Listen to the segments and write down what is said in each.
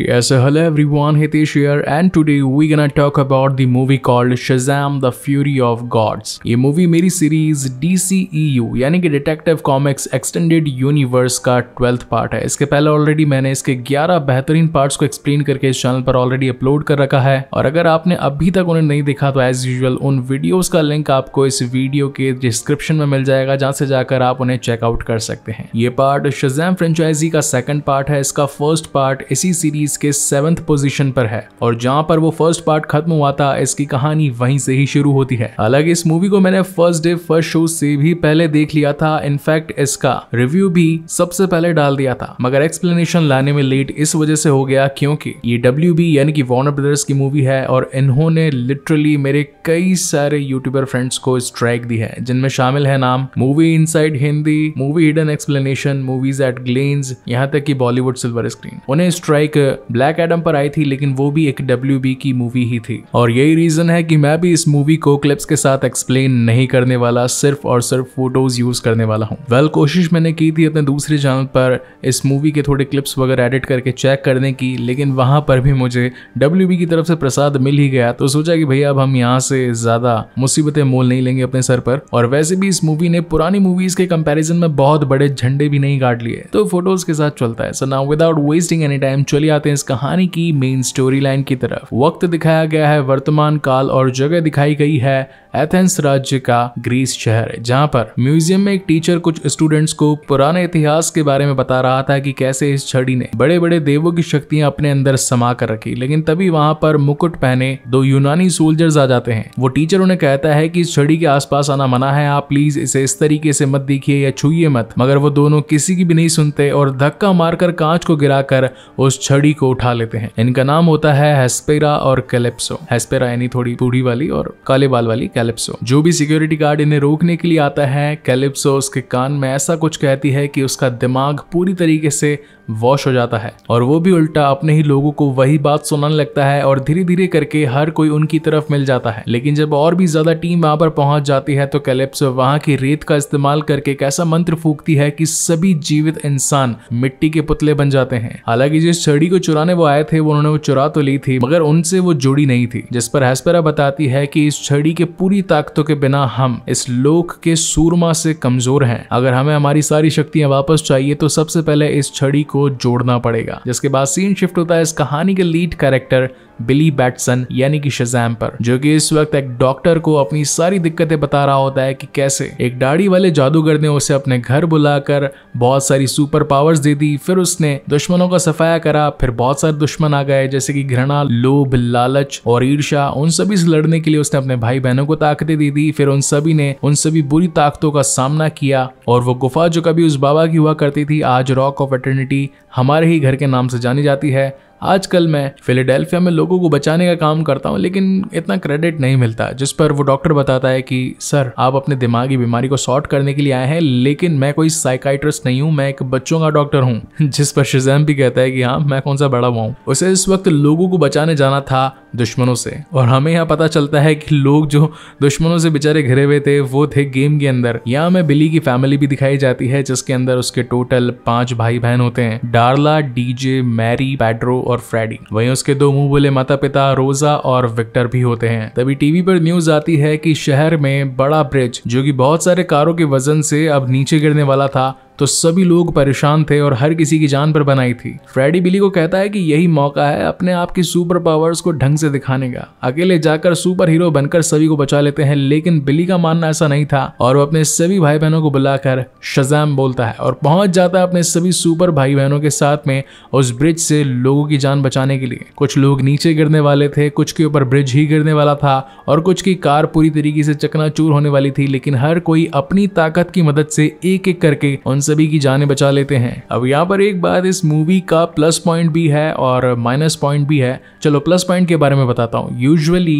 Yes, hello everyone, Hitesh here and today we gonna talk about the movie called Shazam The Fury of Gods. ये movie मेरी series DCEU यानी कि detective comics extended universe का twelfth part है इसके पहले already मैंने इसके 11 बेहतरीन पार्ट्स को एक्सप्लेन करके इस चैनल पर ऑलरेडी अपलोड कर रखा है और अगर आपने अभी तक उन्हें नहीं देखा तो एज यूजल उन वीडियोज का लिंक आपको इस वीडियो के डिस्क्रिप्शन में मिल जाएगा जहाँ से जाकर आप उन्हें चेकआउट कर सकते हैं ये पार्ट शजैम फ्रेंचाइजी का सेकेंड पार्ट है इसका फर्स्ट पार्ट इसी सीरीज सीरीज के सेवंथ पोजीशन पर है और जहां पर वो फर्स्ट पार्ट खत्म हुआ था इसकी कहानी वहीं से ही शुरू होती है हालांकि इस मूवी को मैंने फर्स्ट डे फर्स्ट शो से भी पहले देख लिया था इनफैक्ट इसका रिव्यू भी सबसे पहले डाल दिया था मगर एक्सप्लेनेशन लाने में लेट इस वजह से हो गया क्योंकि ये डब्ल्यू यानी कि वॉर्नर ब्रदर्स की मूवी है और इन्होंने लिटरली मेरे कई सारे यूट्यूबर फ्रेंड्स को स्ट्राइक दी है जिनमें शामिल है नाम movie in Hindi movie hidden explanation movies at glance यहाँ तक कि बॉलीवुड सिल्वर स्क्रीन उन्हें स्ट्राइक ब्लैक एडम पर आई थी लेकिन वो भी एक डब्ल्यू की मूवी ही थी और यही रीजन है कि मैं भी इस मूवी को क्लिप्स के साथ एक्सप्लेन नहीं करने वाला सिर्फ और सिर्फ फोटोज यूज करने वाला हूँ वेल well, कोशिश मैंने की थी अपने दूसरे चैनल पर इस मूवी के थोड़े क्लिप्स वगैरह एडिट करके चेक करने की लेकिन वहां पर भी मुझे डब्ल्यू की तरफ से प्रसाद मिल ही गया तो सोचा कि भैया अब हम यहाँ से ज्यादा मुसीबतें मोल नहीं लेंगे अपने सर पर और वैसे भी इस मूवी ने पुरानी मूवीज के कंपेरिजन में बहुत बड़े झंडे भी नहीं काट लिए तो फोटोज के साथ चलता है so now without wasting any time चलिए आते हैं इस कहानी की मेन स्टोरी लाइन की तरफ वक्त दिखाया गया है वर्तमान काल और जगह दिखाई गई है एथेंस राज्य का ग्रीस शहर जहाँ पर म्यूजियम में एक टीचर कुछ स्टूडेंट्स को पुराने इतिहास के बारे में बता रहा था कि कैसे इस छड़ी ने बड़े बड़े देवों की शक्तियां अपने अंदर समा कर रखी लेकिन तभी वहां पर मुकुट पहने दो यूनानी सोल्जर्स आ जाते हैं वो टीचर उन्हें कहता है कि इस छड़ी के आसपास आना मना है आप प्लीज इसे इस तरीके से मत देखिए या छूए मत मगर वो दोनों किसी की भी नहीं सुनते और धक्का मारकर कांच को गिराकर उस छड़ी को उठा लेते हैं इनका नाम होता है हेस्पेरा और कैलेप्सो हेस्पेरा यानी थोड़ी बूढ़ी वाली और काले बाल वाली कैलेप्सो जो भी सिक्योरिटी गार्ड इन्हें रोकने के लिए आता है कैलेप्सो उसके कान में ऐसा कुछ कहती है कि उसका दिमाग पूरी तरीके से वॉश हो जाता है और वो भी उल्टा अपने ही लोगों को वही बात सुनाने लगता है और धीरे धीरे करके हर कोई उनकी तरफ मिल जाता है लेकिन जब और भी ज्यादा टीम वहां पर पहुंच जाती है तो कैलेप्सो वहां की रेत का इस्तेमाल करके एक ऐसा मंत्र फूकती है कि सभी जीवित इंसान मिट्टी के पुतले बन जाते हैं हालांकि जिस छड़ी को चुराने वो आए थे वो उन्होंने वो चुरा तो ली थी मगर उनसे वो जुड़ी नहीं थी जिस पर हैस्परा बताती है कि इस छड़ी के पूरी ताकतों के बिना हम इस लोक के सूरमा से कमजोर हैं अगर हमें हमारी सारी शक्तियां वापस चाहिए तो सबसे पहले इस छड़ी को जोड़ना पड़ेगा जिसके बाद सीन शिफ्ट होता है इस कहानी के लीड कैरेक्टर बिली बैटसन यानी कि शजैम पर जो कि इस वक्त एक डॉक्टर को अपनी सारी दिक्कतें बता रहा होता है कि कैसे एक दाढ़ी वाले जादूगर ने उसे अपने घर बुलाकर बहुत सारी सुपर पावर्स दे दी फिर उसने दुश्मनों का सफाया करा फिर बहुत सारे दुश्मन आ गए जैसे कि घृणा लोभ लालच और ईर्षा उन सभी से लड़ने के लिए उसने अपने भाई बहनों को ताकतें दे दी फिर उन सभी ने उन सभी बुरी ताकतों का सामना किया और वो गुफा जो कभी उस बाबा की हुआ करती थी आज रॉक ऑफ एटर्निटी हमारे ही घर के नाम से जानी जाती है आजकल मैं फिलेडेल्फिया में लोगों को बचाने का काम करता हूँ लेकिन इतना क्रेडिट नहीं मिलता जिस पर वो डॉक्टर बताता है कि सर आप अपने दिमागी बीमारी को सॉर्ट करने के लिए आए हैं लेकिन मैं कोई साइकाइट्रिस्ट नहीं हूँ मैं एक बच्चों का डॉक्टर हूँ जिस पर शिजैम भी कहता है कि हाँ मैं कौन सा बड़ा हुआ हूँ उसे इस वक्त लोगों को बचाने जाना था दुश्मनों से और हमें यहाँ पता चलता है कि लोग जो दुश्मनों से बेचारे घिरे हुए थे वो थे गेम के अंदर यहाँ हमें बिली की फैमिली भी दिखाई जाती है जिसके अंदर उसके टोटल पांच भाई बहन होते हैं डार्ला डीजे मैरी पैड्रो और फ्रेडी वहीं उसके दो मुंह बोले माता पिता रोजा और विक्टर भी होते हैं तभी टीवी पर न्यूज आती है कि शहर में बड़ा ब्रिज जो कि बहुत सारे कारों के वजन से अब नीचे गिरने वाला था तो सभी लोग परेशान थे और हर किसी की जान पर बनाई थी फ्रेडी बिली को कहता है कि यही मौका है अपने आप की सुपर पावर्स को ढंग से दिखाने का अकेले जाकर सुपर हीरो बनकर सभी को बचा लेते हैं लेकिन बिली का मानना ऐसा नहीं था और वो अपने सभी भाई बहनों को बुलाकर शजाम बोलता है और पहुंच जाता है अपने सभी सुपर भाई बहनों के साथ में उस ब्रिज से लोगों की जान बचाने के लिए कुछ लोग नीचे गिरने वाले थे कुछ के ऊपर ब्रिज ही गिरने वाला था और कुछ की कार पूरी तरीके से चकनाचूर होने वाली थी लेकिन हर कोई अपनी ताकत की मदद से एक एक करके उन सभी की जाने बचा लेते हैं अब यहाँ पर एक बात इस मूवी का प्लस पॉइंट भी है और माइनस पॉइंट भी है चलो प्लस पॉइंट के बारे में बताता हूँ यूजुअली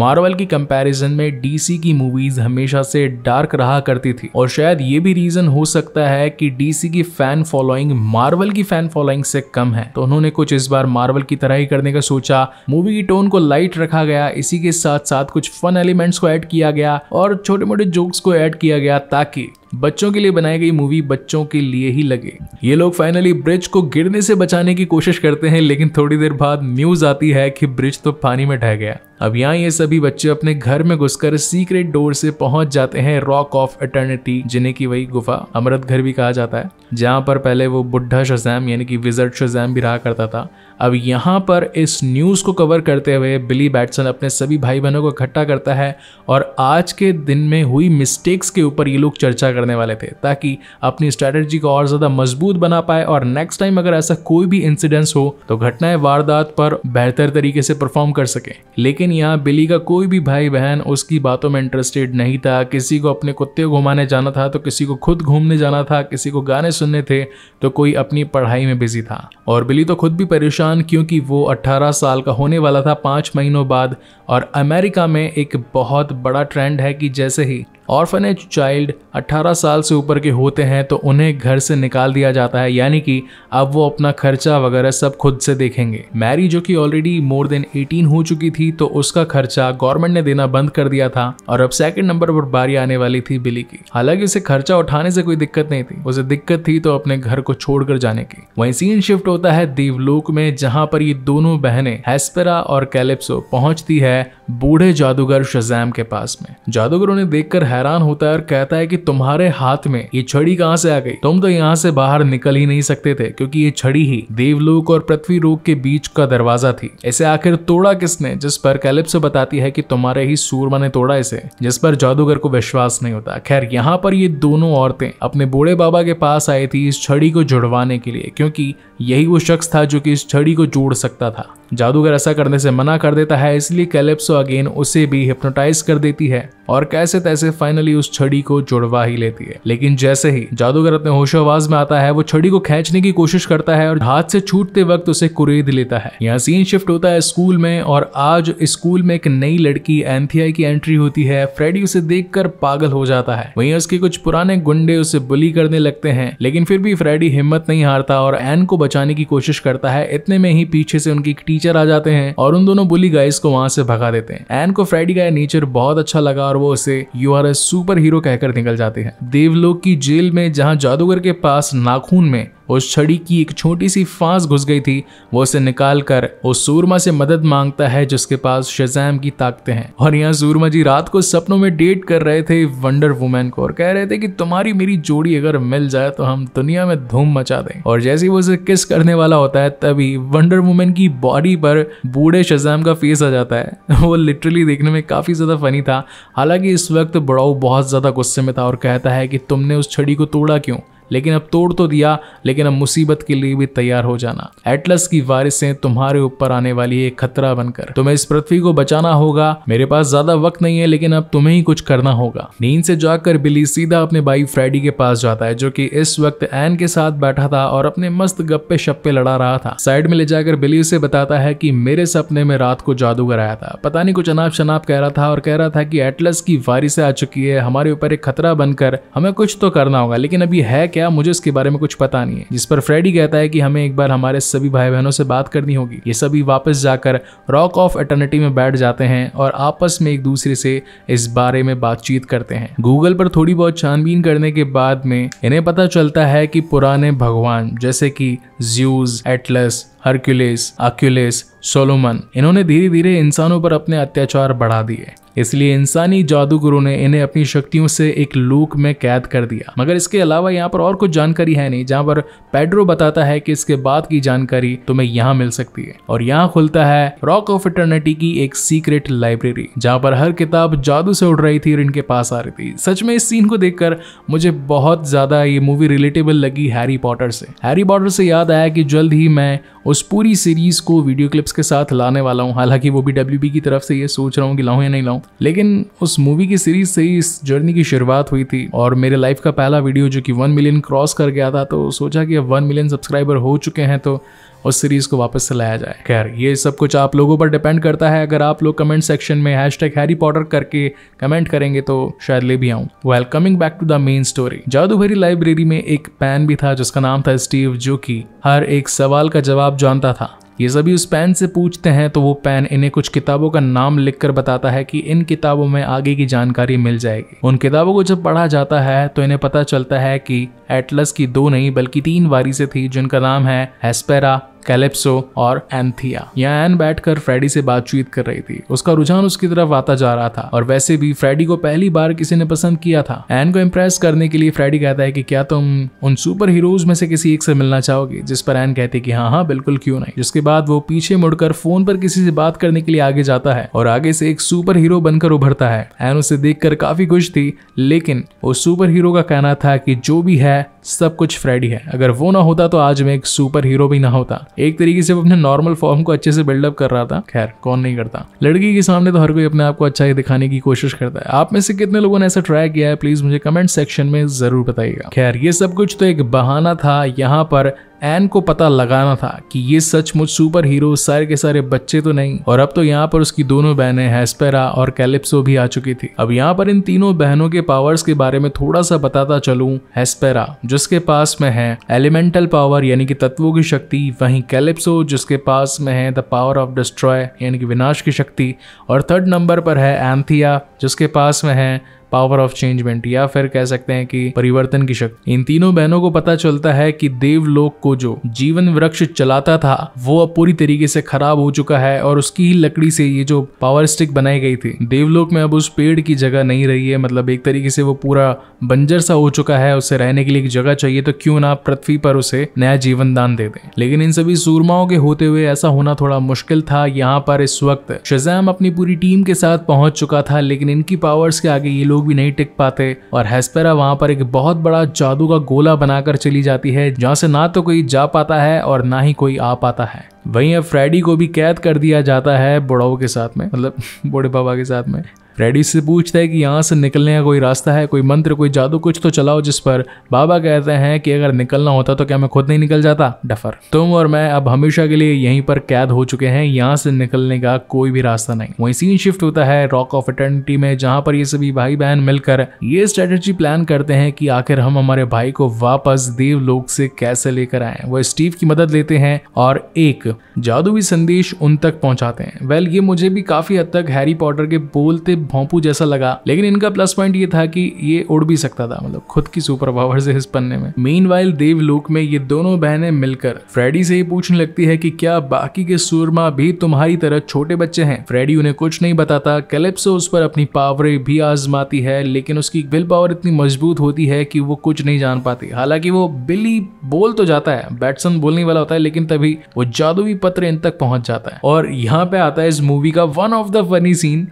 मार्वल की कंपैरिजन में डीसी की मूवीज हमेशा से डार्क रहा करती थी और शायद ये भी रीजन हो सकता है कि डीसी की फैन फॉलोइंग मार्वल की फैन फॉलोइंग से कम है तो उन्होंने कुछ इस बार मार्वल की तरह ही करने का सोचा मूवी की टोन को लाइट रखा गया इसी के साथ साथ कुछ फन एलिमेंट्स को ऐड किया गया और छोटे मोटे जोक्स को ऐड किया गया ताकि बच्चों के लिए बनाई गई मूवी बच्चों के लिए ही लगे ये लोग फाइनली ब्रिज को गिरने से बचाने की कोशिश करते हैं लेकिन थोड़ी देर बाद न्यूज आती है कि ब्रिज तो पानी में ढह गया अब यहाँ ये सभी बच्चे अपने घर में घुसकर सीक्रेट डोर से पहुंच जाते हैं रॉक ऑफ एटर्निटी जिन्हें की वही गुफा अमृत घर भी कहा जाता है जहाँ पर पहले वो बुढ़ा शजैम यानी कि विजर्ट शजैम भी रहा करता था अब यहाँ पर इस न्यूज़ को कवर करते हुए बिली बैटसन अपने सभी भाई बहनों को इकट्ठा करता है और आज के दिन में हुई मिस्टेक्स के ऊपर ये लोग चर्चा करने वाले थे ताकि अपनी स्ट्रैटेजी को और ज़्यादा मजबूत बना पाए और नेक्स्ट टाइम अगर ऐसा कोई भी इंसिडेंस हो तो घटनाएं वारदात पर बेहतर तरीके से परफॉर्म कर सकें लेकिन लेकिन यहाँ बिली का कोई भी भाई बहन उसकी बातों में इंटरेस्टेड नहीं था किसी को अपने कुत्ते को घुमाने जाना था तो किसी को खुद घूमने जाना था किसी को गाने सुनने थे तो कोई अपनी पढ़ाई में बिजी था और बिली तो खुद भी परेशान क्योंकि वो 18 साल का होने वाला था पाँच महीनों बाद और अमेरिका में एक बहुत बड़ा ट्रेंड है कि जैसे ही ऑर्फनेज चाइल्ड 18 साल से ऊपर के होते हैं तो उन्हें घर से निकाल दिया जाता है यानी कि अब वो अपना खर्चा वगैरह सब खुद से देखेंगे मैरी जो कि ऑलरेडी मोर देन 18 हो चुकी थी तो उसका खर्चा गवर्नमेंट ने देना बंद कर दिया था और अब सेकंड नंबर पर बारी आने वाली थी बिली की हालांकि उसे खर्चा उठाने से कोई दिक्कत नहीं थी उसे दिक्कत थी तो अपने घर को छोड़कर जाने की वही सीन शिफ्ट होता है देवलोक में जहाँ पर ये दोनों बहने हेस्पेरा और कैलिप्सो पहुंचती है है बूढ़े जादूगर शजैम के पास में जादूगर उन्हें देखकर हैरान होता है और कहता है कि तुम्हारे हाथ में ये छड़ी कहाँ से आ गई तुम तो यहाँ से बाहर निकल ही नहीं सकते थे क्योंकि ये छड़ी ही देवलोक और पृथ्वी रोग के बीच का दरवाजा थी इसे आखिर तोड़ा किसने जिस पर कैलिप्स बताती है कि तुम्हारे ही सूरमा ने तोड़ा इसे जिस पर जादूगर को विश्वास नहीं होता खैर यहाँ पर ये दोनों औरतें अपने बूढ़े बाबा के पास आई थी इस छड़ी को जुड़वाने के लिए क्योंकि यही वो शख्स था जो कि इस छड़ी को जोड़ सकता था जादूगर ऐसा करने से मना कर देता है इसलिए कैलिप्स कैलेप्सो अगेन उसे भी हिप्नोटाइज कर देती है और कैसे तैसे फाइनली उस छड़ी को जुड़वा ही लेती है लेकिन जैसे ही जादूगर अपने होशोआवाज में आता है वो छड़ी को खींचने की कोशिश करता है और हाथ से छूटते वक्त उसे कुरेद लेता है यहाँ सीन शिफ्ट होता है स्कूल में और आज स्कूल में एक नई लड़की एंथिया की एंट्री होती है फ्रेडी उसे देख पागल हो जाता है वही उसके कुछ पुराने गुंडे उसे बुली करने लगते हैं लेकिन फिर भी फ्रेडी हिम्मत नहीं हारता और एन को बचाने की कोशिश करता है इतने में ही पीछे से उनकी टीचर आ जाते हैं और उन दोनों बुली गाइस को वहां से भगा भगा देते हैं एन को फ्रेडी का नेचर बहुत अच्छा लगा और वो उसे you are a superhero कहकर निकल जाते हैं देवलोक की जेल में जहाँ जादूगर के पास नाखून में उस छड़ी की एक छोटी सी फांस घुस गई थी वो उसे निकाल कर वो सूरमा से मदद मांगता है जिसके पास शजैम की ताकतें हैं और यहाँ सूरमा जी रात को सपनों में डेट कर रहे थे वंडर वुमेन को और कह रहे थे कि तुम्हारी मेरी जोड़ी अगर मिल जाए तो हम दुनिया में धूम मचा दें और जैसे ही वो उसे किस करने वाला होता है तभी वंडर वुमेन की बॉडी पर बूढ़े शजैम का फेस आ जाता है वो लिटरली देखने में काफ़ी ज़्यादा फनी था हालांकि इस वक्त बड़ाऊ बहुत ज़्यादा गुस्से में था और कहता है कि तुमने उस छड़ी को तोड़ा क्यों लेकिन अब तोड़ तो दिया लेकिन लेकिन अब मुसीबत के लिए भी तैयार हो जाना एटलस की वारिसें तुम्हारे ऊपर आने वाली एक खतरा बनकर तुम्हें इस पृथ्वी को बचाना होगा मेरे पास ज्यादा वक्त नहीं है लेकिन अब तुम्हें ही कुछ करना होगा नींद से जाकर बिली सीधा अपने भाई फ्रेडी के पास जाता है जो कि इस वक्त एन के साथ बैठा था और अपने मस्त गप्पे शप्पे लड़ा रहा था साइड में ले जाकर बिली उसे बताता है कि मेरे सपने में रात को जादूगर आया था पता नहीं कुछ अनाप शनाप कह रहा था और कह रहा था कि एटलस की वारिसें आ चुकी है हमारे ऊपर एक खतरा बनकर हमें कुछ तो करना होगा लेकिन अभी है क्या मुझे इसके बारे में कुछ पता नहीं है जिस पर फ्रेडी कहता है कि हमें एक बार हमारे सभी भाई बहनों से बात करनी होगी ये सभी वापस जाकर रॉक ऑफ एटर्निटी में बैठ जाते हैं और आपस में एक दूसरे से इस बारे में बातचीत करते हैं गूगल पर थोड़ी बहुत छानबीन करने के बाद में इन्हें पता चलता है कि पुराने भगवान जैसे कि Zeus Atlas Hercules Achilles Solomon इन्होंने धीरे धीरे इंसानों पर अपने अत्याचार बढ़ा दिए इसलिए इंसानी जादूगुरु ने इन्हें अपनी शक्तियों से एक लूक में कैद कर दिया मगर इसके अलावा यहाँ पर और कुछ जानकारी है नहीं जहाँ पर पेड्रो बताता है कि इसके बाद की जानकारी तुम्हें यहाँ मिल सकती है और यहाँ खुलता है रॉक ऑफ इटर्निटी की एक सीक्रेट लाइब्रेरी जहाँ पर हर किताब जादू से उड़ रही थी और इनके पास आ रही थी सच में इस सीन को देख मुझे बहुत ज्यादा ये मूवी रिलेटेबल लगी हैरी पॉटर से हैरी पॉटर से याद आया कि जल्द ही मैं उस पूरी सीरीज़ को वीडियो क्लिप्स के साथ लाने वाला हूँ हालांकि वो भी डब्ल्यू की तरफ से ये सोच रहा हूँ कि लाऊँ या नहीं लाऊँ लेकिन उस मूवी की सीरीज़ से ही इस जर्नी की शुरुआत हुई थी और मेरे लाइफ का पहला वीडियो जो कि वन मिलियन क्रॉस कर गया था तो सोचा कि अब वन मिलियन सब्सक्राइबर हो चुके हैं तो और सीरीज को वापस से लाया जाए खैर ये सब कुछ आप लोगों पर डिपेंड करता है अगर आप लोग कमेंट सेक्शन में हैश टैग हैरी पॉटर करके कमेंट करेंगे तो शायद ले भी आऊँ well coming back to the main story जादू भरी लाइब्रेरी में एक पैन भी था जिसका नाम था स्टीव जो कि हर एक सवाल का जवाब जानता था ये सभी उस पैन से पूछते हैं तो वो पैन इन्हें कुछ किताबों का नाम लिखकर बताता है कि इन किताबों में आगे की जानकारी मिल जाएगी उन किताबों को जब पढ़ा जाता है तो इन्हें पता चलता है कि एटलस की दो नहीं बल्कि तीन वारिसें थी जिनका नाम है हेस्पेरा कैलेप्सो और एंथिया यहाँ एन बैठकर फ्रेडी से बातचीत कर रही थी उसका रुझान उसकी तरफ आता जा रहा था और वैसे भी फ्रेडी को पहली बार किसी ने पसंद किया था एन को इम्प्रेस करने के लिए फ्रेडी कहता है कि क्या तुम उन सुपर हीरोज में से किसी एक से मिलना चाहोगे जिस पर एन कहती कि हाँ हाँ बिल्कुल क्यों नहीं जिसके बाद वो पीछे मुड़कर फोन पर किसी से बात करने के लिए आगे जाता है और आगे से एक सुपर हीरो बनकर उभरता है एन उसे देखकर काफी खुश थी लेकिन वो सुपर हीरो का कहना था कि जो भी है सब कुछ फ्रेडी है अगर वो ना होता तो आज मैं एक सुपर हीरो भी ना होता एक तरीके से वो अपने नॉर्मल फॉर्म को अच्छे से बिल्डअप कर रहा था खैर कौन नहीं करता लड़की के सामने तो हर कोई अपने आप को अच्छा ही दिखाने की कोशिश करता है आप में से कितने लोगों ने ऐसा ट्राई किया है प्लीज मुझे कमेंट सेक्शन में जरूर बताइएगा खैर ये सब कुछ तो एक बहाना था यहाँ पर एन को पता लगाना था कि ये सचमुच सुपर हीरो सारे के सारे बच्चे तो नहीं और अब तो यहाँ पर उसकी दोनों बहनें हैस्पेरा और कैलिप्सो भी आ चुकी थी अब यहाँ पर इन तीनों बहनों के पावर्स के बारे में थोड़ा सा बताता चलू हेस्पेरा जिसके पास में है एलिमेंटल पावर यानी कि तत्वों की शक्ति वहीं कैलिप्सो जिसके पास में है द पावर ऑफ डिस्ट्रॉय यानी कि विनाश की शक्ति और थर्ड नंबर पर है एंथिया जिसके पास में है पावर ऑफ चेंजमेंट या फिर कह सकते हैं कि परिवर्तन की शक्ति इन तीनों बहनों को पता चलता है कि देवलोक को जो जीवन वृक्ष चलाता था वो अब पूरी तरीके से खराब हो चुका है और उसकी ही लकड़ी से ये जो पावर स्टिक बनाई गई थी देवलोक में अब उस पेड़ की जगह नहीं रही है मतलब एक तरीके से वो पूरा बंजर सा हो चुका है उसे रहने के लिए एक जगह चाहिए तो क्यों ना पृथ्वी पर उसे नया जीवन दान दे दे लेकिन इन सभी सूरमाओं के होते हुए ऐसा होना थोड़ा मुश्किल था यहाँ पर इस वक्त शजैम अपनी पूरी टीम के साथ पहुंच चुका था लेकिन इनकी पावर्स के आगे ये लोग लोग भी नहीं टिक पाते और हेस्पेरा वहां पर एक बहुत बड़ा जादू का गोला बनाकर चली जाती है जहां से ना तो कोई जा पाता है और ना ही कोई आ पाता है वहीं अब फ्रेडी को भी कैद कर दिया जाता है बुढ़ाओं के साथ में मतलब बूढ़े बाबा के साथ में फ्रेडी से पूछता है कि यहाँ से निकलने का कोई रास्ता है कोई मंत्र कोई जादू कुछ तो चलाओ जिस पर बाबा कहते हैं कि अगर निकलना होता तो क्या मैं खुद नहीं निकल जाता डफर तुम और मैं अब हमेशा के लिए यहीं पर कैद हो चुके हैं यहाँ से निकलने का कोई भी रास्ता नहीं वही सीन शिफ्ट होता है रॉक ऑफ एटर्निटी में जहाँ पर ये सभी भाई बहन मिलकर ये स्ट्रेटेजी प्लान करते हैं कि आखिर हम हमारे भाई को वापस देवलोक से कैसे लेकर आए वो स्टीव की मदद लेते हैं और एक जादुई संदेश उन तक पहुंचाते हैं वेल ये मुझे भी काफी हद तक हैरी पॉटर के बोलते भोंपू जैसा लगा लेकिन इनका प्लस पॉइंट ये था कि ये उड़ भी सकता था मतलब खुद की सुपर पावर से इस पन्ने में मेन वाइल देवलोक में ये दोनों बहनें मिलकर फ्रेडी से ये पूछने लगती है कि क्या बाकी के सूरमा भी तुम्हारी तरह छोटे बच्चे हैं फ्रेडी उन्हें कुछ नहीं बताता कैलिप्सो उस पर अपनी पावरें भी आजमाती है लेकिन उसकी विल पावर इतनी मजबूत होती है कि वो कुछ नहीं जान पाती हालांकि वो बिली बोल तो जाता है बैटसन बोलने वाला होता है लेकिन तभी वो जादुई भी पत्र इन तक पहुंच जाता है और यहाँ पे आता है इस मूवी का one of the funny scene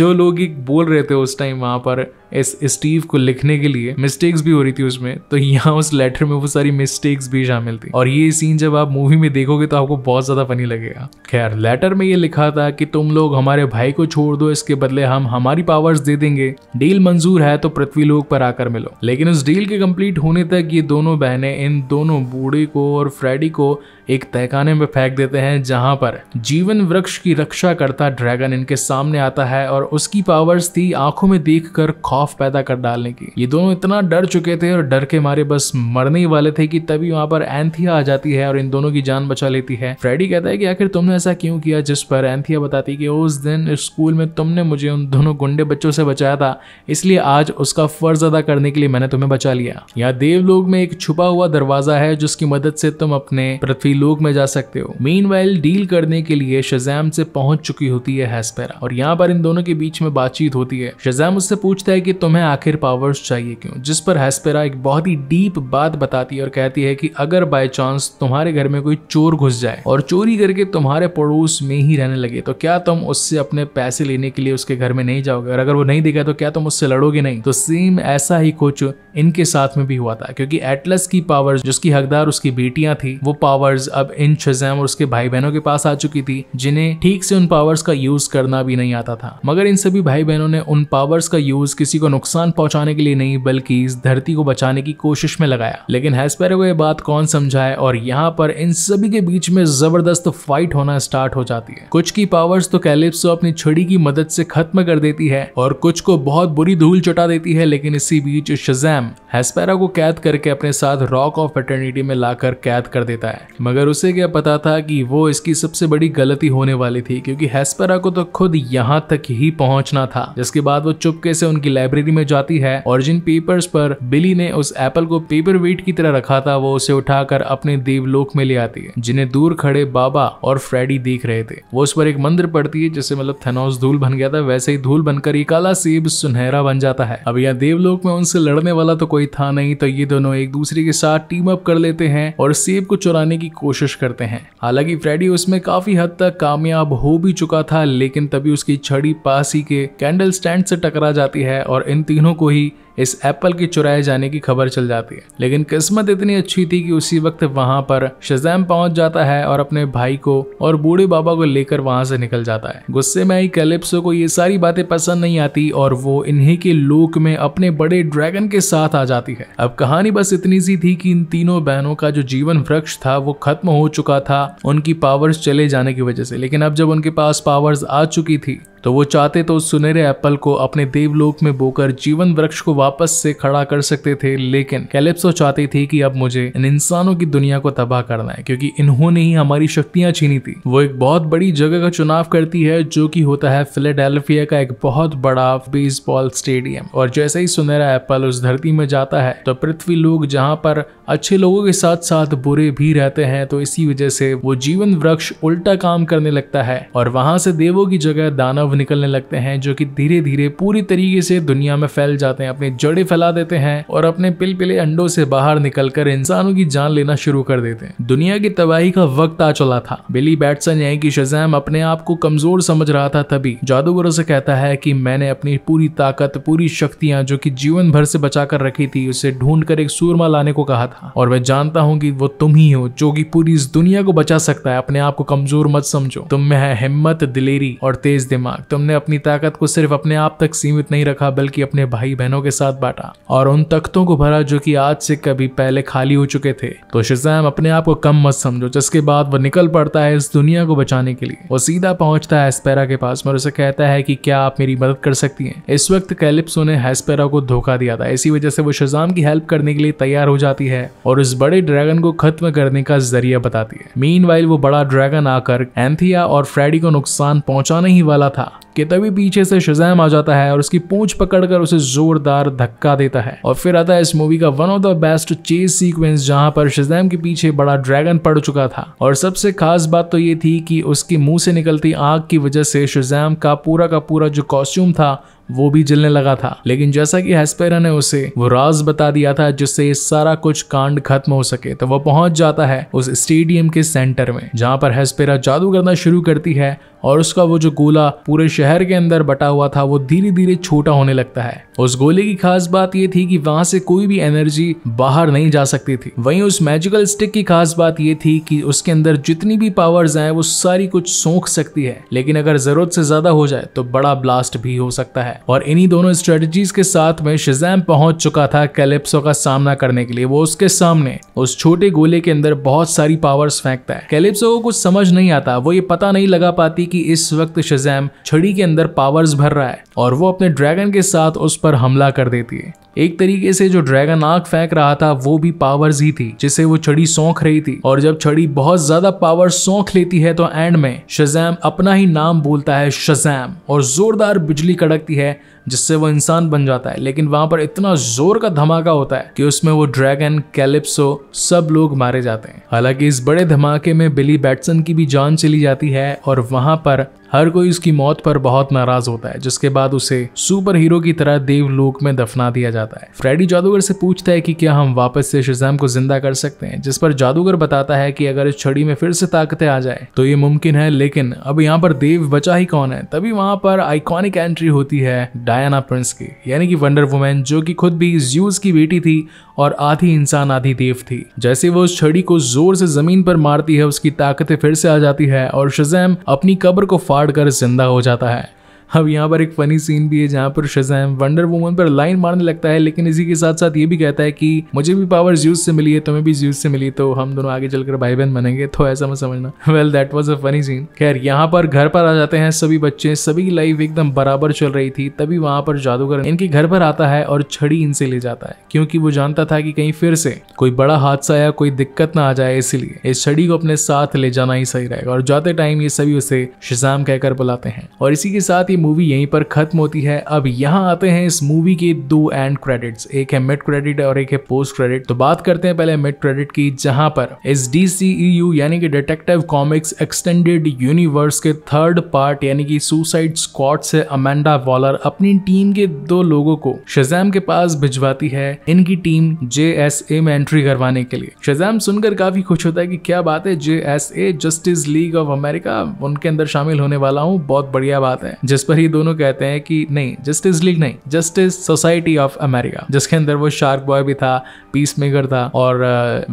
जो लोग बोल रहे थे उस टाइम वहाँ पर इस स्टीव को लिखने के लिए मिस्टेक्स भी हो रही थी उसमें तो यहाँ उस लेटर में वो सारी मिस्टेक्स भी शामिल थी और ये सीन जब आप मूवी में देखोगे तो आपको बहुत ज्यादा फनी लगेगा खैर लेटर में ये लिखा था कि तुम लोग हमारे भाई को छोड़ दो इसके बदले हम हमारी पावर्स दे देंगे डील मंजूर है तो पृथ्वी लोग पर आकर मिलो लेकिन उस डील के कंप्लीट होने तक ये दोनों बहनें इन दोनों बूढ़े को और फ्रेडी को एक तहखाने में फेंक देते हैं जहां पर जीवन वृक्ष की रक्षा करता ड्रैगन इनके सामने आता है और उसकी पावर्स थी आंखों में देखकर कर खौफ पैदा कर डालने की ये दोनों इतना डर चुके थे और डर के मारे बस मरने ही वाले थे कि तभी वहां पर एंथिया आ जाती है और इन दोनों की जान बचा लेती है फ्रेडी कहता है कि आखिर तुमने ऐसा क्यों किया जिस पर एंथिया बताती कि उस दिन स्कूल में तुमने मुझे उन दोनों गुंडे बच्चों से बचाया था इसलिए आज उसका फर्ज अदा करने के लिए मैंने तुम्हें बचा लिया यहाँ देवलोक में एक छुपा हुआ दरवाजा है जिसकी मदद से तुम अपने पृथ्वी लोक में जा सकते हो मीन डील करने के लिए शजैम से पहुंच चुकी होती है हेस्पेरा और यहाँ पर इन दोनों के बीच में बातचीत होती है शजैम उससे पूछता है कि कि तुम्हें आखिर पावर्स चाहिए क्यों जिस पर हैस्पेरा एक बहुत ही डीप बात बताती है और कहती है कि अगर बाय चांस तुम्हारे घर में कोई चोर घुस जाए और चोरी करके तुम्हारे पड़ोस में ही रहने लगे तो क्या तुम उससे अपने पैसे लेने के लिए उसके घर में नहीं जाओगे और अगर वो नहीं देगा तो क्या तुम उससे लड़ोगे नहीं तो सेम ऐसा ही कुछ इनके साथ में भी हुआ था क्योंकि एटलस की पावर्स जिसकी हकदार उसकी बेटियां थी वो पावर्स अब इन शजैम और उसके भाई बहनों के पास आ चुकी थी जिन्हें ठीक से उन पावर्स का यूज करना भी नहीं आता था मगर इन सभी भाई बहनों ने उन पावर्स का यूज किसी को नुकसान पहुंचाने के लिए नहीं बल्कि इस धरती को बचाने की कोशिश में लगाया लेकिन हैसपेरे को यह बात कौन समझाए और यहाँ पर इन सभी के बीच में जबरदस्त फाइट होना स्टार्ट हो जाती है कुछ की पावर्स तो कैलिप्सो अपनी छड़ी की मदद से खत्म कर देती है और कुछ को बहुत बुरी धूल चटा देती है लेकिन इसी बीच शजैम हेस्पेरा को कैद करके अपने साथ रॉक ऑफ एटर्निटी में लाकर कैद कर देता है मगर उसे क्या पता था कि वो इसकी सबसे बड़ी गलती होने वाली थी क्योंकि हेस्पेरा को तो खुद यहाँ तक ही पहुंचना था जिसके बाद वो चुपके से उनकी लाइब्रेरी में जाती है और जिन पेपर्स पर बिली ने उस एप्पल को पेपर वेट की तरह रखा था वो उसे उठाकर अपने देवलोक में ले आती है जिन्हें दूर खड़े बाबा और फ्रेडी देख रहे थे वो उस पर एक मंत्र पड़ती है जिससे मतलब थेनोस धूल बन गया था वैसे ही धूल बनकर ये काला सेब सुनहरा बन जाता है अब यहाँ देवलोक में उनसे लड़ने वाला तो कोई था नहीं तो ये दोनों एक दूसरे के साथ टीम अप कर लेते हैं और सेब को चुराने की कोशिश करते हैं हालांकि फ्रेडी उसमें काफी हद तक कामयाब हो भी चुका था लेकिन तभी उसकी छड़ी पास ही के कैंडल स्टैंड से टकरा जाती है और इन तीनों को ही इस एप्पल की चुराए जाने की खबर चल जाती है लेकिन किस्मत इतनी अच्छी थी कि उसी वक्त वहां पर शजैम पहुंच जाता है और अपने भाई को और बूढ़े बाबा को लेकर वहां से निकल जाता है गुस्से में आई कैलिप्सो को ये सारी बातें पसंद नहीं आती और वो इन्हीं के लोक में अपने बड़े ड्रैगन के साथ आ जाती है अब कहानी बस इतनी सी थी कि इन तीनों बहनों का जो जीवन वृक्ष था वो खत्म हो चुका था उनकी पावर्स चले जाने की वजह से लेकिन अब जब उनके पास पावर्स आ चुकी थी तो वो चाहते तो सुनहरे एप्पल को अपने देवलोक में बोकर जीवन वृक्ष को वापस से खड़ा कर सकते थे लेकिन कैलिप्सो चाहती थी कि अब मुझे इन इंसानों की दुनिया को तबाह करना है क्योंकि इन्होंने ही हमारी शक्तियां छीनी थी वो एक बहुत बड़ी जगह का चुनाव करती है जो कि होता है फिलेडेल्फिया का एक बहुत बड़ा बेसबॉल स्टेडियम और जैसे ही सुनहरा एप्पल उस धरती में जाता है तो पृथ्वी लोग जहाँ पर अच्छे लोगों के साथ साथ बुरे भी रहते हैं तो इसी वजह से वो जीवन वृक्ष उल्टा काम करने लगता है और वहां से देवों की जगह दानव निकलने लगते हैं जो कि धीरे धीरे पूरी तरीके से दुनिया में फैल जाते हैं अपने एक जड़े फैला देते हैं और अपने पिल पिले अंडों से बाहर निकलकर इंसानों की जान लेना शुरू कर देते हैं दुनिया की तबाही का वक्त आ चला था बिली बैटसन यही की शजैम अपने आप को कमजोर समझ रहा था तभी जादूगरों से कहता है कि मैंने अपनी पूरी ताकत पूरी शक्तियां जो कि जीवन भर से बचा कर रखी थी उसे ढूंढ कर एक सूरमा लाने को कहा था और मैं जानता हूँ कि वो तुम ही हो जो कि पूरी इस दुनिया को बचा सकता है अपने आप को कमजोर मत समझो तुम में है हिम्मत दिलेरी और तेज दिमाग तुमने अपनी ताकत को सिर्फ अपने आप तक सीमित नहीं रखा बल्कि अपने भाई बहनों के साथ साथ बांटा और उन तख्तों को भरा जो कि आज से कभी पहले खाली हो चुके थे तो शिजाम अपने आप को कम मत समझो जिसके बाद वो निकल पड़ता है इस दुनिया को बचाने के लिए वो सीधा पहुंचता है एस्पेरा के पास और उसे कहता है कि क्या आप मेरी मदद कर सकती हैं इस वक्त कैलिप्सो ने हेस्पेरा को धोखा दिया था इसी वजह से वो शजाम की हेल्प करने के लिए तैयार हो जाती है और उस बड़े ड्रैगन को खत्म करने का जरिया बताती है मीन वो बड़ा ड्रैगन आकर एंथिया और फ्रेडी को नुकसान पहुंचाने ही वाला था कि तभी पीछे से शजैम आ जाता है और उसकी पूंछ पकड़कर उसे जोरदार धक्का देता है और फिर आता है इस मूवी का one of the best chase sequence जहां पर शिजैम के पीछे बड़ा ड्रैगन पड़ चुका था और सबसे खास बात तो ये थी कि उसके मुंह से निकलती आग की वजह से शिजैम का पूरा का पूरा जो कॉस्ट्यूम था वो भी जलने लगा था लेकिन जैसा कि हेस्पेरा ने उसे वो राज बता दिया था जिससे सारा कुछ कांड खत्म हो सके तो वह पहुंच जाता है उस स्टेडियम के सेंटर में जहां पर हेस्पेरा जादू करना शुरू करती है और उसका वो जो गोला पूरे शहर के अंदर बटा हुआ था वो धीरे धीरे छोटा होने लगता है उस गोले की खास बात ये थी कि वहां से कोई भी एनर्जी बाहर नहीं जा सकती थी वहीं उस मैजिकल स्टिक की खास बात ये थी कि उसके अंदर जितनी भी पावर्स हैं वो सारी कुछ सोख सकती है लेकिन अगर जरूरत से ज्यादा हो जाए तो बड़ा ब्लास्ट भी हो सकता है है और इन्हीं दोनों स्ट्रेटेजीज के साथ में शिजैम पहुंच चुका था कैलिप्सो का सामना करने के लिए वो उसके सामने उस छोटे गोले के अंदर बहुत सारी पावर्स फेंकता है कैलिप्सो को कुछ समझ नहीं आता वो ये पता नहीं लगा पाती कि इस वक्त शिजैम छड़ी के अंदर पावर्स भर रहा है और वो अपने ड्रैगन के साथ उस पर हमला कर देती है एक तरीके से जो ड्रैगन आग फेंक रहा था वो भी पावर्स ही थी जिसे वो छड़ी सौंख रही थी और जब छड़ी बहुत ज्यादा पावर सौंख लेती है तो एंड में शजैम अपना ही नाम बोलता है शजैम और जोरदार बिजली कड़कती है जिससे वो इंसान बन जाता है लेकिन वहां पर इतना जोर का धमाका होता है कि उसमें वो ड्रैगन कैलिप्सो सब लोग मारे जाते हैं हालांकि इस बड़े धमाके में बिली बैटसन की भी जान चली जाती है और वहां पर हर कोई उसकी मौत पर बहुत नाराज होता है जिसके बाद उसे सुपर हीरो की तरह लोक में दफना दिया जाता है फ्रेडी जादूगर से पूछता है कि क्या हम वापस से शिजाम को जिंदा कर सकते हैं जिस पर जादूगर बताता है कि अगर इस छड़ी में फिर से ताकतें आ जाए तो ये मुमकिन है लेकिन अब यहाँ पर देव बचा ही कौन है तभी वहां पर आइकॉनिक एंट्री होती है डायना प्रिंस की यानी कि वंडर वुमेन जो कि खुद भी ज्यूज की बेटी थी और आधी इंसान आधी देव थी जैसे वो उस छड़ी को जोर से जमीन पर मारती है उसकी ताकतें फिर से आ जाती है और शजैम अपनी कब्र को फाड़ कर जिंदा हो जाता है अब यहाँ पर एक फनी सीन भी है जहाँ पर शजैम वंडर वुमन पर लाइन मारने लगता है लेकिन इसी के साथ साथ ये भी कहता है कि मुझे भी पावर ज्यूज से मिली है तुम्हें भी ज्यूज से मिली तो हम दोनों आगे चलकर भाई बहन बनेंगे तो ऐसा मत समझना well that was a funny scene खैर यहाँ पर घर पर आ जाते हैं सभी बच्चे सभी की लाइफ एकदम बराबर चल रही थी तभी वहां पर जादूगर इनके घर पर आता है और छड़ी इनसे ले जाता है क्योंकि वो जानता था कि कहीं फिर से कोई बड़ा हादसा या कोई दिक्कत ना आ जाए इसीलिए इस छड़ी को अपने साथ ले जाना ही सही रहेगा और जाते टाइम ये सभी उसे शिजाम कहकर बुलाते हैं और इसी के साथ ये मूवी यहीं पर खत्म होती है अब यहाँ आते हैं इस मूवी के दो एंड क्रेडिट्स एक है मिड क्रेडिट और एक है पोस्ट क्रेडिट तो बात करते हैं पहले मिड क्रेडिट की जहां पर इस डी e यानी कि डिटेक्टिव कॉमिक्स एक्सटेंडेड यूनिवर्स के थर्ड पार्ट यानी कि सुसाइड स्कॉट से अमेंडा वॉलर अपनी टीम के दो लोगों को शजैम के पास भिजवाती है इनकी टीम जे एस ए में एंट्री करवाने के लिए शजैम सुनकर काफी खुश होता है कि क्या बात है J S A justice league of America उनके अंदर शामिल होने वाला हूँ बहुत बढ़िया बात है जिस पर पर ही दोनों कहते हैं कि नहीं जस्टिस लीग नहीं जस्टिस सोसाइटी ऑफ अमेरिका जिसके अंदर वो शार्क बॉय भी था पीस मेकर था और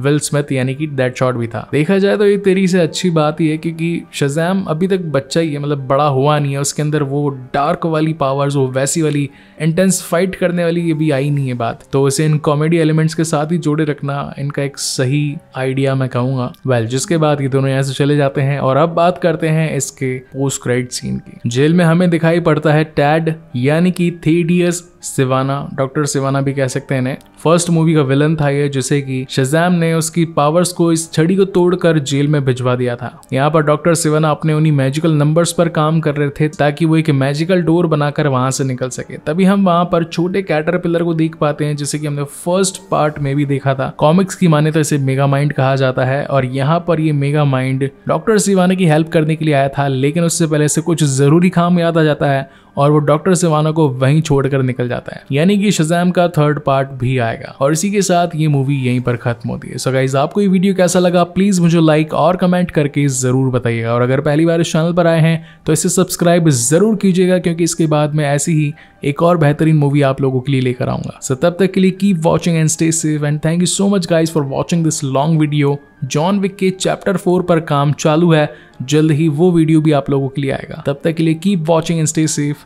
विल uh, स्मिथ यानी कि डेड शॉट भी था देखा जाए तो ये तेरी से अच्छी बात ही है क्योंकि शजैम अभी तक बच्चा ही है मतलब बड़ा हुआ नहीं है उसके अंदर वो डार्क वाली पावर्स वो वैसी वाली इंटेंस फाइट करने वाली ये भी आई नहीं है बात तो उसे इन कॉमेडी एलिमेंट्स के साथ ही जोड़े रखना इनका एक सही आइडिया मैं कहूंगा वेल well, जिसके बाद ये दोनों यहाँ से चले जाते हैं और अब बात करते हैं इसके पोस्ट क्रेडिट सीन की जेल में हमें दिखाई पड़ता है टैड यानी कि थीडियस सिवाना डॉक्टर सिवाना भी कह सकते हैं फर्स्ट मूवी का विलन था ये जिसे कि शजैम ने उसकी पावर्स को इस छड़ी को तोड़कर जेल में भिजवा दिया था यहाँ पर डॉक्टर सिवाना अपने उन्हीं मैजिकल नंबर्स पर काम कर रहे थे ताकि वो एक मैजिकल डोर बनाकर वहां से निकल सके तभी हम वहां पर छोटे कैटर पिलर को देख पाते हैं जिसे कि हमने फर्स्ट पार्ट में भी देखा था कॉमिक्स की माने तो इसे मेगा माइंड कहा जाता है और यहाँ पर ये मेगा माइंड डॉक्टर सिवाना की हेल्प करने के लिए आया था लेकिन उससे पहले से कुछ जरूरी काम याद आ जाता है और वो डॉक्टर सिवाना को वहीं छोड़कर निकल जाता है यानी कि शजैम का थर्ड पार्ट भी आएगा और इसी के साथ ये मूवी यहीं पर खत्म होती है सो गाइज आपको ये वीडियो कैसा लगा प्लीज मुझे लाइक और कमेंट करके जरूर बताइएगा और अगर पहली बार इस चैनल पर आए हैं तो इसे सब्सक्राइब जरूर कीजिएगा क्योंकि इसके बाद में ऐसी ही एक और बेहतरीन मूवी आप लोगों के लिए लेकर आऊंगा सो तब तक के लिए keep watching and stay safe and thank you so much guys for watching this long video John Wick के चैप्टर फोर पर काम चालू है जल्द ही वो वीडियो भी आप लोगों के लिए आएगा तब तक के लिए keep watching and stay safe